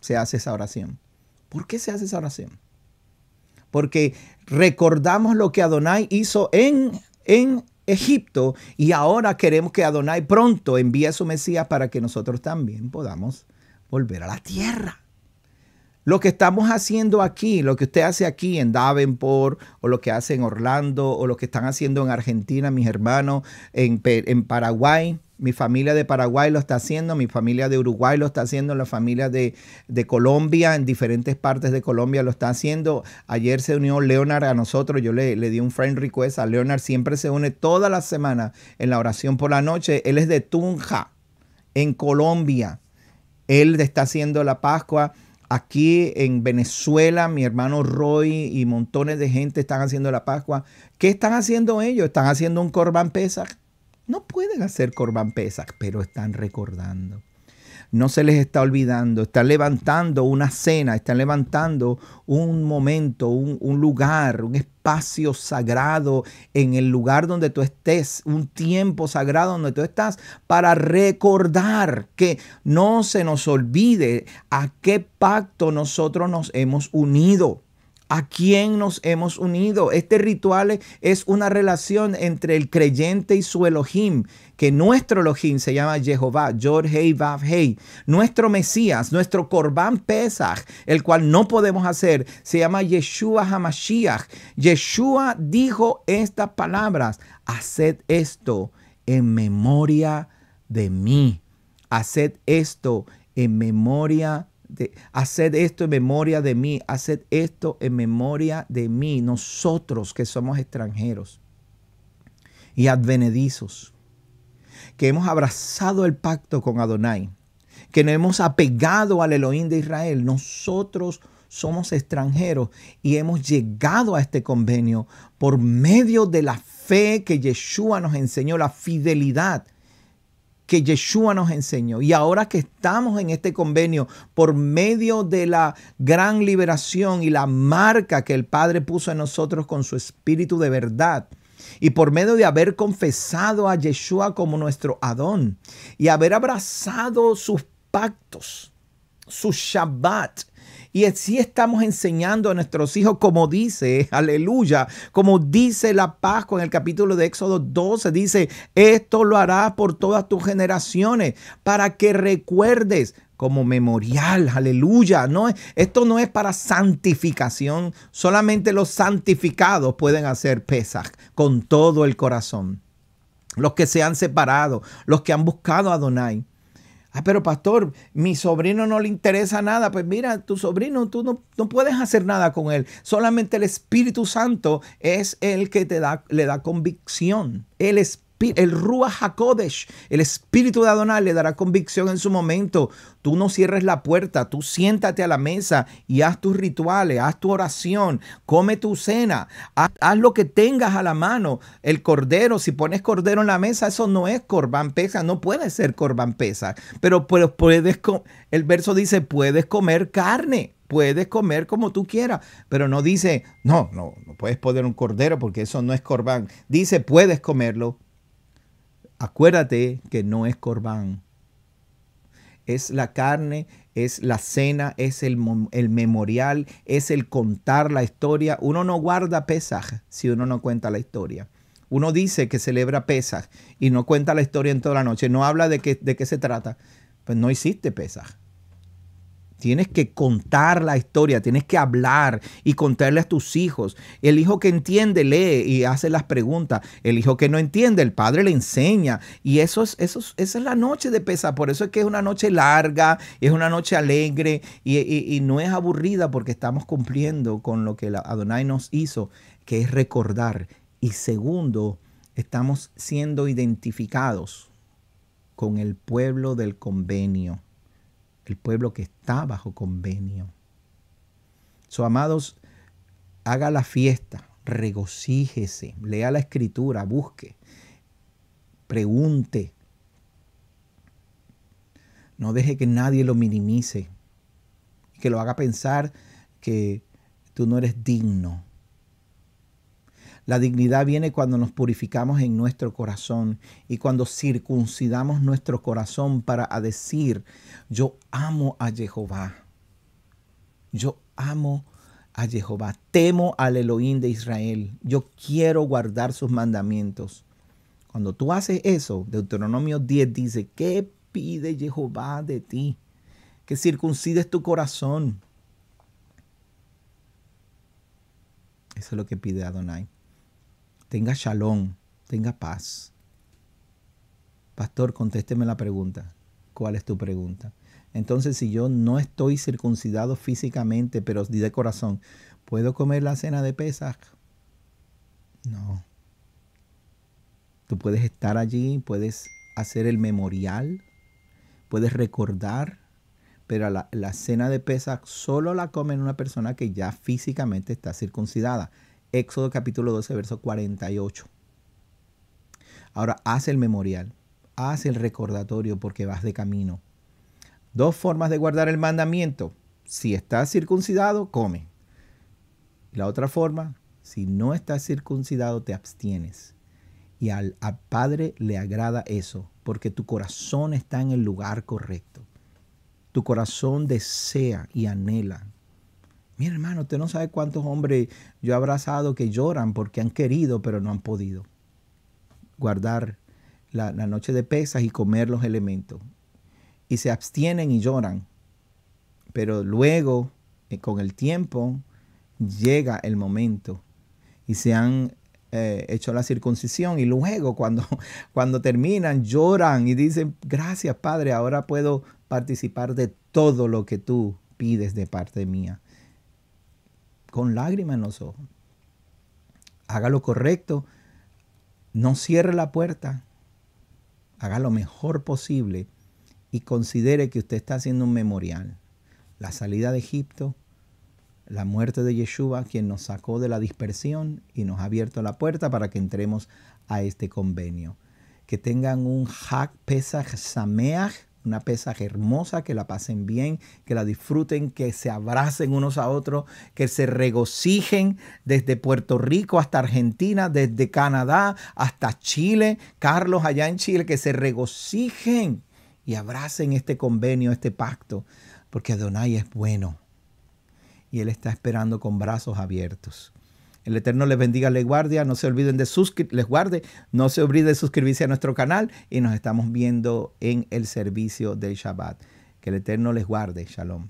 se hace esa oración. ¿Por qué se hace esa oración? Porque recordamos lo que Adonai hizo en, en Egipto y ahora queremos que Adonai pronto envíe a su Mesías para que nosotros también podamos volver a la tierra. Lo que estamos haciendo aquí, lo que usted hace aquí en Davenport, o lo que hace en Orlando, o lo que están haciendo en Argentina, mis hermanos, en, Paraguay, mi familia de Paraguay lo está haciendo, mi familia de Uruguay lo está haciendo, la familia de, Colombia, en diferentes partes de Colombia lo está haciendo. Ayer se unió Leonard a nosotros, yo le, le di un friend request a Leonard, siempre se une todas las semanas en la oración por la noche. Él es de Tunja, en Colombia. Él está haciendo la Pascua Aquí en Venezuela, mi hermano Roy y montones de gente están haciendo la Pascua. ¿Qué están haciendo ellos? ¿Están haciendo un Corban Pesach? No pueden hacer Corban Pesach, pero están recordando no se les está olvidando, están levantando una cena, están levantando un momento, un, un lugar, un espacio sagrado en el lugar donde tú estés, un tiempo sagrado donde tú estás, para recordar que no se nos olvide a qué pacto nosotros nos hemos unido ¿A quién nos hemos unido? Este ritual es una relación entre el creyente y su Elohim, que nuestro Elohim se llama Jehová, Yorhei Hei Nuestro Mesías, nuestro Corbán Pesach, el cual no podemos hacer, se llama Yeshua Hamashiach. Yeshua dijo estas palabras: Haced esto en memoria de mí. Haced esto en memoria de haced esto en memoria de mí, haced esto en memoria de mí, nosotros que somos extranjeros y advenedizos, que hemos abrazado el pacto con Adonai, que nos hemos apegado al Elohim de Israel, nosotros somos extranjeros y hemos llegado a este convenio por medio de la fe que Yeshua nos enseñó, la fidelidad que Yeshua nos enseñó. Y ahora que estamos en este convenio por medio de la gran liberación y la marca que el Padre puso en nosotros con su espíritu de verdad, y por medio de haber confesado a Yeshua como nuestro Adón y haber abrazado sus pactos, su Shabbat, y así estamos enseñando a nuestros hijos, como dice, aleluya, como dice la Pascua en el capítulo de Éxodo 12, dice, esto lo harás por todas tus generaciones, para que recuerdes como memorial, aleluya. No, esto no es para santificación, solamente los santificados pueden hacer pesas con todo el corazón. Los que se han separado, los que han buscado a Adonai. Ah, pero pastor, mi sobrino no le interesa nada. Pues mira, tu sobrino, tú no, no, puedes hacer nada con él. Solamente el Espíritu Santo es el que te da, le da convicción. El Espíritu el Ruach HaKodesh, el Espíritu de Adonai le dará convicción en su momento. Tú no cierres la puerta, tú siéntate a la mesa y haz tus rituales, haz tu oración, come tu cena, haz, lo que tengas a la mano. El cordero, si pones cordero en la mesa, eso no es corban pesa, no puede ser corban pesa. Pero, puedes, el verso dice, puedes comer carne. Puedes comer como tú quieras, pero no dice, no, no, no puedes poner un cordero porque eso no es corbán. Dice, puedes comerlo, acuérdate que no es corbán. Es la carne, es la cena, es el, memorial, es el contar la historia. Uno no guarda Pesaj si uno no cuenta la historia. Uno dice que celebra Pesaj y no cuenta la historia en toda la noche. No habla de qué, de qué se trata. Pues no hiciste Pesaj. Tienes que contar la historia, tienes que hablar y contarle a tus hijos. El hijo que entiende lee y hace las preguntas. El hijo que no entiende, el padre le enseña. Y eso es, eso es, esa es la noche de pesa. Por eso es que es una noche larga, es una noche alegre y, y no es aburrida porque estamos cumpliendo con lo que Adonai nos hizo, que es recordar. Y segundo, estamos siendo identificados con el pueblo del convenio el pueblo que está bajo convenio. So, amados, haga la fiesta, regocíjese, lea la escritura, busque, pregunte. No deje que nadie lo minimice, que lo haga pensar que tú no eres digno. La dignidad viene cuando nos purificamos en nuestro corazón y cuando circuncidamos nuestro corazón para decir, yo amo a Jehová. Yo amo a Jehová. Temo al Elohim de Israel. Yo quiero guardar sus mandamientos. Cuando tú haces eso, Deuteronomio 10 dice, ¿qué pide Jehová de ti? Que circuncides tu corazón. Eso es lo que pide Adonai tenga shalom, tenga paz. Pastor, contésteme la pregunta. ¿Cuál es tu pregunta? Entonces, si yo no estoy circuncidado físicamente, pero de corazón, ¿puedo comer la cena de Pesach? No. Tú puedes estar allí, puedes hacer el memorial, puedes recordar, pero la, la cena de Pesach solo la comen una persona que ya físicamente está circuncidada. Éxodo capítulo 12, verso 48. Ahora, haz el memorial, haz el recordatorio porque vas de camino. Dos formas de guardar el mandamiento. Si estás circuncidado, come. La otra forma, si no estás circuncidado, te abstienes. Y al, al, Padre le agrada eso, porque tu corazón está en el lugar correcto. Tu corazón desea y anhela mi hermano, usted no sabe cuántos hombres yo he abrazado que lloran porque han querido, pero no han podido guardar la, noche de pesas y comer los elementos. Y se abstienen y lloran. Pero luego, eh, con el tiempo, llega el momento y se han eh, hecho la circuncisión y luego cuando, cuando terminan lloran y dicen, gracias Padre, ahora puedo participar de todo lo que tú pides de parte mía con lágrimas en los ojos. Haga lo correcto. No cierre la puerta. Haga lo mejor posible y considere que usted está haciendo un memorial. La salida de Egipto, la muerte de Yeshua, quien nos sacó de la dispersión y nos ha abierto la puerta para que entremos a este convenio. Que tengan un Hak Pesach Sameach una pesaje hermosa, que la pasen bien, que la disfruten, que se abracen unos a otros, que se regocijen desde Puerto Rico hasta Argentina, desde Canadá hasta Chile, Carlos allá en Chile, que se regocijen y abracen este convenio, este pacto, porque Adonai es bueno y Él está esperando con brazos abiertos el Eterno les bendiga, les guardia. No se olviden de les guarde. No se olviden de suscribirse a nuestro canal y nos estamos viendo en el servicio del Shabbat. Que el Eterno les guarde. Shalom.